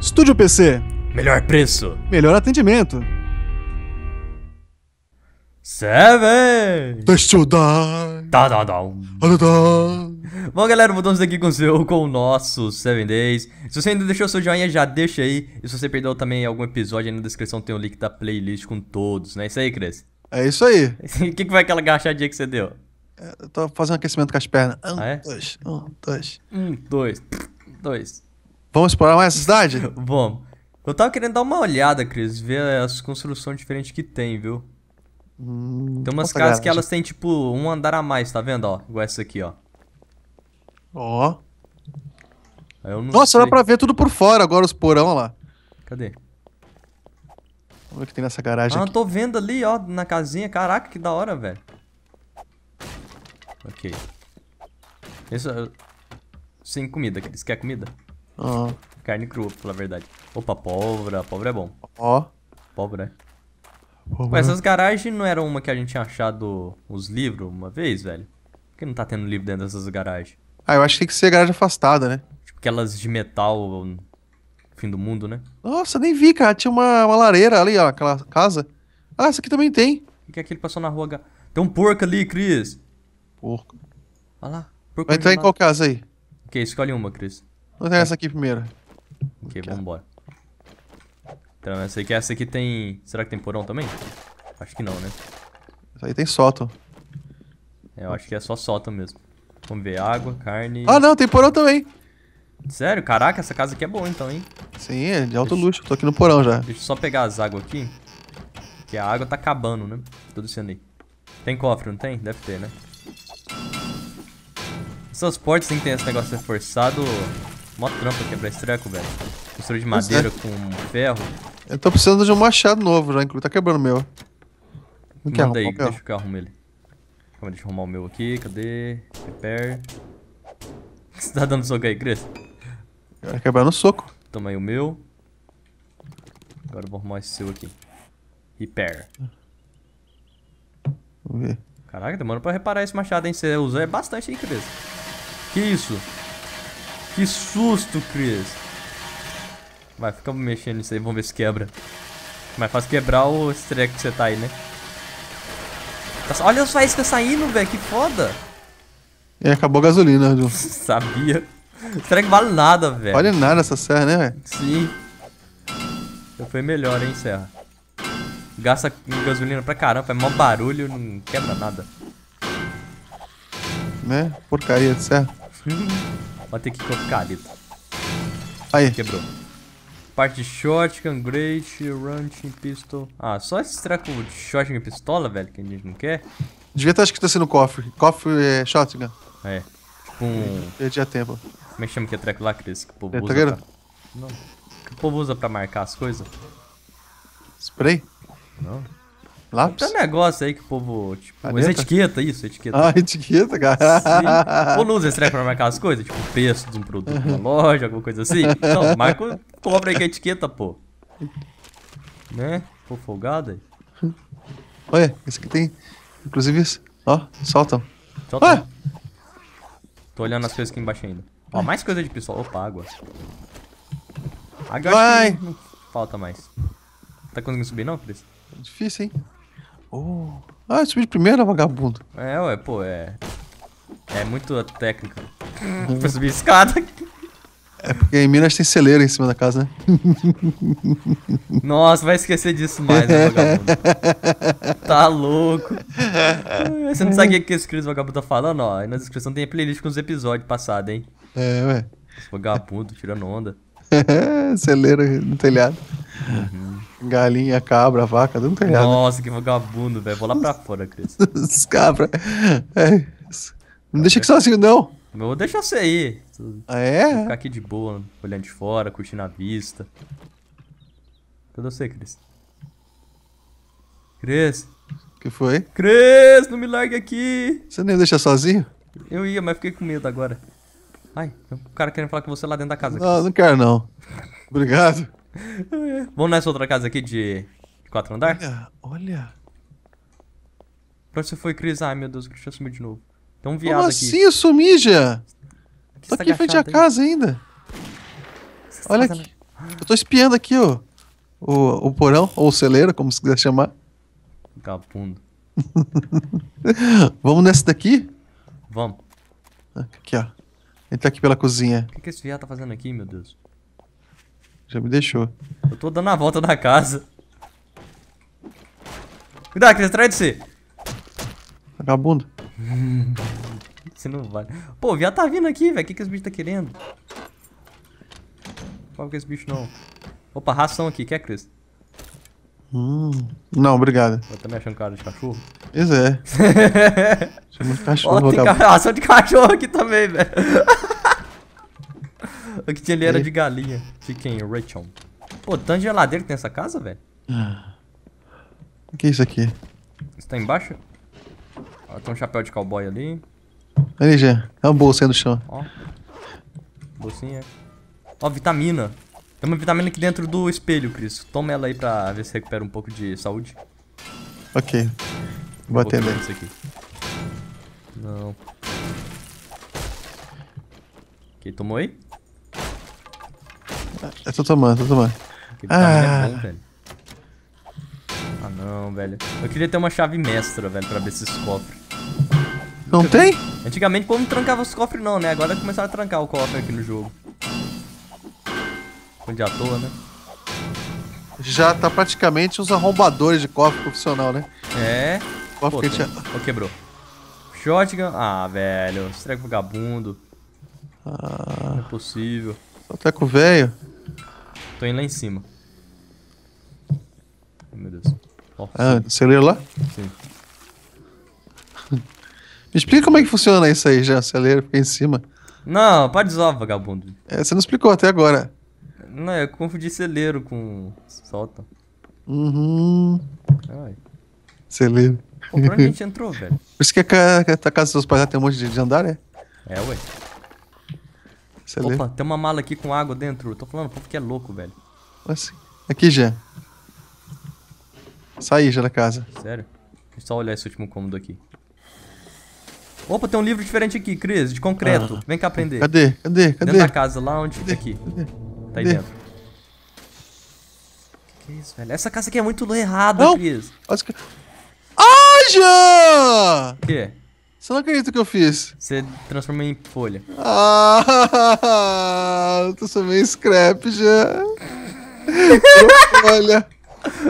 Estúdio PC. Melhor preço. Melhor atendimento. Seven! Deixa eu dar. Tá, tá, tá. Bom, galera, voltamos aqui com o seu, com o nosso Seven Days. Se você ainda deixou seu joinha, já deixa aí. E se você perdeu também algum episódio, aí na descrição tem o link da playlist com todos, né? É isso aí, Cres? É isso aí. O que, que foi aquela agachadinha que você deu? É, eu tô fazendo aquecimento com as pernas. Um, ah, é? dois, um, dois. Um, dois, dois. Vamos explorar mais a cidade? Vamos. Eu tava querendo dar uma olhada, Cris, ver as construções diferentes que tem, viu? Hum, tem umas casas garante. que elas têm, tipo, um andar a mais, tá vendo? Ó, igual essa aqui, ó. Ó. Nossa, sei. dá pra ver tudo por fora agora, os porão, lá. Cadê? Vamos ver o que tem nessa garagem Ah, aqui. eu tô vendo ali, ó, na casinha. Caraca, que da hora, velho. Ok. Isso, é sem comida, Cris. Quer comida? Carne crua, pela verdade. Opa, pólvora. Pólvora é bom. Ó. Pólvora, é. Mas essas garagens não era uma que a gente tinha achado os livros uma vez, velho? Por que não tá tendo livro dentro dessas garagens? Ah, eu acho que tem que ser garagem afastada, né? Tipo aquelas de metal, hum, fim do mundo, né? Nossa, nem vi, cara. Tinha uma, uma lareira ali, ó, aquela casa. Ah, essa aqui também tem. O que é que ele passou na rua? Tem um porco ali, Cris. Porco. Olha lá. Porco Vai entrar em qual casa aí? Ok, escolhe uma, Cris. Vou pegar essa aqui primeiro. Ok, aqui, vambora. Então, essa aqui, essa aqui tem... Será que tem porão também? Acho que não, né? Essa aí tem sótão. É, eu acho que é só sótão mesmo. Vamos ver, água, carne... Ah, não, tem porão também! Sério? Caraca, essa casa aqui é boa então, hein? Sim, é de alto deixa... luxo. Tô aqui no porão já. Deixa eu só pegar as águas aqui. Que a água tá acabando, né? Tô descendo aí. Tem cofre, não tem? Deve ter, né? Essas portas tem que ter esse negócio reforçado Mó trampa é quebrar esse treco, velho. Construir de é. madeira com ferro. Eu tô precisando de um machado novo já, inclusive tá quebrando o meu. Não quer Manda aí, o deixa que eu arrumo ele. Calma, deixa eu arrumar o meu aqui, cadê? Repair. você tá dando soco aí, Cris? Vai tá quebrar no soco. Toma aí o meu. Agora eu vou arrumar esse seu aqui. Repair. Vamos ver. Caraca, demora pra reparar esse machado, hein? Você usa é bastante, hein, Cris? Que isso? Que susto, Chris. Vai, fica mexendo nisso aí, vamos ver se quebra. Mas faz quebrar o streak que você tá aí, né? Olha só que tá saindo, velho, que foda. E é, acabou a gasolina, Arthur. Sabia. Será que vale nada, velho? Vale nada essa serra, né, velho? Sim. Eu foi melhor, hein, serra. Gasta gasolina pra caramba, é mó barulho, não quebra nada. Né? Porcaria de serra. Vai ter que colocar ali Aí. Quebrou. Parte de shotgun, great, runching, pistol. Ah, só esse treco de shotgun e pistola, velho, que a gente não quer. Devia estar escrito assim no cofre. Cofre é shotgun. É. Tipo um... Perdi a tempo. Como é que chama que é treco lá, Cris? Que o povo é, tá usa tá pra... Não. Que o povo usa pra marcar as coisas? Spray? Não. Lápis? Tem um negócio aí que o povo. Tipo, Caneta? É etiqueta, isso, é etiqueta. Ah, etiqueta, cara. Sim. Ou não usa estreia pra marcar as coisas, tipo o preço de um produto na loja, alguma coisa assim. Então, marca, cobra aí que é etiqueta, pô. Né? Pô, folgado aí. Olha, esse aqui tem. Inclusive isso. Ó, soltam. Solta. Tô olhando as coisas aqui embaixo ainda. Ó, mais coisa de pessoal. Opa, água. Água Vai! falta mais. Tá conseguindo subir não, Cris? Difícil, hein? Oh. Ah, subi de primeira, né, vagabundo. É, ué, pô, é. É muito técnica. Hum. pra subir escada. É porque em Minas tem celeiro em cima da casa, né? Nossa, vai esquecer disso mais, né, vagabundo? tá louco. Você não sabe o que esse Cris Vagabundo tá falando, ó. Aí na descrição tem a playlist com os episódios passados, hein? É, ué. Esse vagabundo tirando onda. Celeiro no telhado. Uhum. Galinha, cabra, vaca, não tem nada. Nossa, que vagabundo, velho. Vou lá pra fora, Cris. Os cabra. É. Não deixa que sozinho, não. Eu vou deixar você aí. Ah, é? Vou ficar aqui de boa, olhando de fora, curtindo a vista. Cadê você, Cris? Cris? O que foi? Cris, não me largue aqui! Você nem deixa sozinho? Eu ia, mas fiquei com medo agora. Ai, o cara querendo falar com você lá dentro da casa. Não, Chris. não quero não. Obrigado. Vamos nessa outra casa aqui de, quatro andares? Olha, olha. Pra onde você foi, Cris? Ai, meu Deus, o Cristian sumiu de novo. Tem um viado Como aqui. assim eu sumi já? Tô aqui em frente à casa ainda. olha aqui. É eu tô espiando aqui, ó. O, o porão, ou o celeiro, como se quiser chamar. Capundo. Vamos nessa daqui? Vamos. Aqui, ó. Ele tá aqui pela cozinha. O que, que esse viado tá fazendo aqui, meu Deus? Já me deixou. Eu tô dando a volta da casa. Cuidado, Cris, atrás de você. Vagabundo. você não vai. Pô, o tá vindo aqui, velho. O que, que esse bicho tá querendo? Qual que é esse bicho não? Opa, ração aqui. Quer, Cris? Hum, não, obrigado. Eu também tá achando cara de cachorro. Isso é. Chama de cachorro. Ó, tem ca... ração de cachorro aqui também, velho. O que tinha ali era de galinha. Fiquem, Rachel. Pô, tanto de geladeira que tem essa casa, velho. Ah. O que é isso aqui? Isso tá embaixo? Ó, tem um chapéu de cowboy ali. Ali, já. É uma bolsa aí no chão. Ó. Bolsinha. Ó, vitamina. Tem uma vitamina aqui dentro do espelho, Cris. Toma ela aí pra ver se recupera um pouco de saúde. Ok. Vou atender. Isso aqui. Não. Ok, tomou aí? Eu é, tô tomando, tô tomando. Tá ah. Ah não, velho. Eu queria ter uma chave mestra, velho, pra abrir esses cofres. Não Porque tem? Antigamente o povo não trancava os cofres não, né? Agora começaram a trancar o cofre aqui no jogo. Onde à toa, né? Já tá praticamente os arrombadores de cofre profissional, né? É. Cofre Pô, que tinha... Pô, quebrou. Shotgun. Ah, velho. Estrega vagabundo. Ah. Não é possível. Só tá com o velho. Tô indo lá em cima. meu Deus. Oh, ah, sim. celeiro lá? Sim. Me explica como é que funciona isso aí já, celeiro, fica em cima. Não, pode zoar, vagabundo. É, você não explicou até agora. Não, eu confundi celeiro com solta. Uhum. Ai. Celeiro. Pô, pra onde a gente entrou, velho? Por isso que a, casa dos seus pais tem um monte de andar, é? É, ué. Você Opa, lê? tem uma mala aqui com água dentro. Eu tô falando, o povo que é louco, velho. Assim. Aqui, já. Saí já da casa. Sério? Deixa eu só olhar esse último cômodo aqui. Opa, tem um livro diferente aqui, Cris, de concreto. Ah. Vem cá aprender. Cadê? Cadê? Cadê? Dentro da casa, lá onde fica aqui. Cadê? Tá aí Cadê? dentro. Que, é isso, velho? Essa casa aqui é muito errada, Chris. Cris. que... Ah, já! O quê? Você não acredita que eu fiz? Você transformou em folha. Ah, eu transformei em scrap já. folha.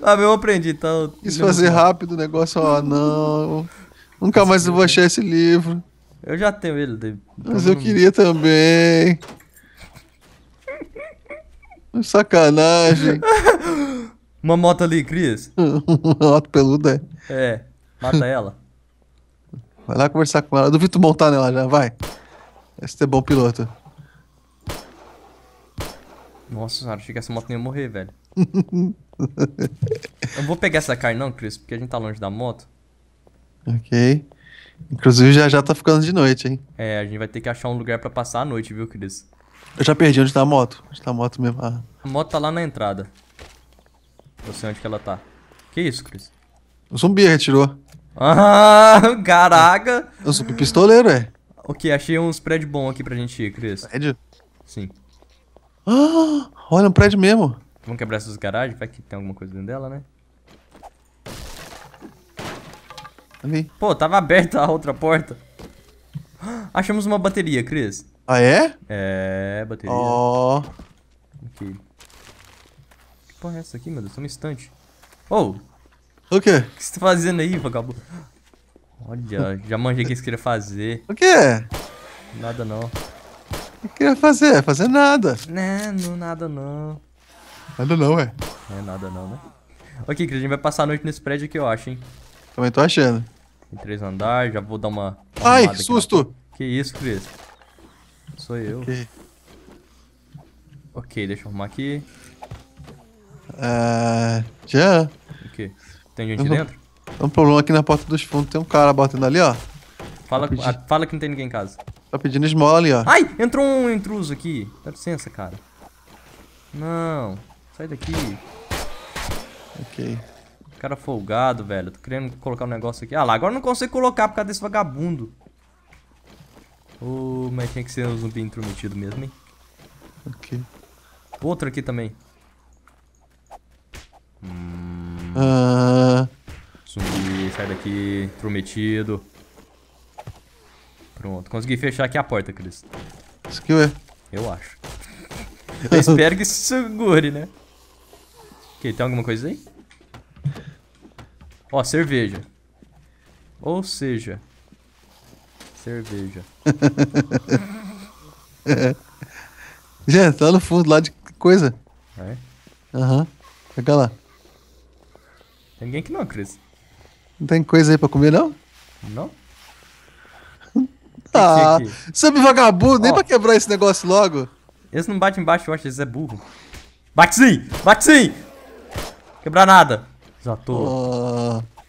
Ah, eu aprendi, então. Quis fazer rápido o negócio, ó, não. Nunca mais eu vou achar esse livro. Eu já tenho ele, David. Mas eu queria também. Sacanagem. Uma moto ali, Cris. Uma moto peluda, é. É, mata ela. Vai lá conversar com ela. Eu duvido tu montar nela já, vai. Esse é bom piloto. Nossa senhora, achei que essa moto nem ia morrer, velho. eu vou pegar essa carne não, Chris, porque a gente tá longe da moto. Ok. Inclusive já já tá ficando de noite, hein? É, a gente vai ter que achar um lugar pra passar a noite, viu, Chris? Eu já perdi onde tá a moto. Onde tá a moto mesmo? Ah. A moto tá lá na entrada. Eu sei onde que ela tá. Que isso, Chris? O zumbi retirou. Ah, caraca. Eu sou pistoleiro, é. Ok, achei uns prédios bons aqui pra gente ir, Cris. Prédio? Sim. Ah, olha, um prédio mesmo. Vamos quebrar essas garagens? Vai que tem alguma coisa dentro dela, né? Ali. Pô, tava aberta a outra porta. Achamos uma bateria, Cris. Ah, é? É, bateria. Ó. Oh. Ok. Que porra é essa aqui, meu Deus? Só um instante. Oh, o quê? O que você tá fazendo aí, vagabundo? Olha, já manjei o que você queria fazer. O quê? Nada não. O que queria fazer? Fazer nada. Né, não, nada não. Nada não, ué. É nada não, né? Ok, Cris, a gente vai passar a noite nesse prédio aqui, eu acho, hein? Também tô achando. Tem três andares, já vou dar uma... Ai, que susto! Que isso, Cris? Sou eu. Okay. ok, deixa eu arrumar aqui. Ah, uh, já. O okay. quê? Tem gente dentro? Tem um problema aqui na porta dos fundos. Tem um cara batendo ali, ó. Fala, tá a, fala que não tem ninguém em casa. Tá pedindo esmola ali, ó. Ai, entrou um intruso aqui. Dá licença, cara. Não. Sai daqui. Ok. Cara folgado, velho. Tô querendo colocar um negócio aqui. Ah lá, agora não consigo colocar por causa desse vagabundo. Ô, oh, mas tinha é que ser um zumbi intrometido mesmo, hein? Ok. Outro aqui também. Ah. Zumbi, sai daqui. Prometido. Pronto. Consegui fechar aqui a porta, Cris. Isso que é. Eu acho. Eu espero que segure, né? Ok, tem alguma coisa aí? Ó, cerveja. Ou seja... Cerveja. Gente, tá lá no fundo, lá de coisa. É? Aham. Uhum. Pega lá. Tem ninguém que não, Cris. Não tem coisa aí pra comer, não? Não? ah, tá. sabe é é vagabundo, nem pra quebrar esse negócio logo. Eles não batem embaixo, eu acho, eles é burro. Bate sim! Bate sim! Quebrar nada. Já tô. Oh.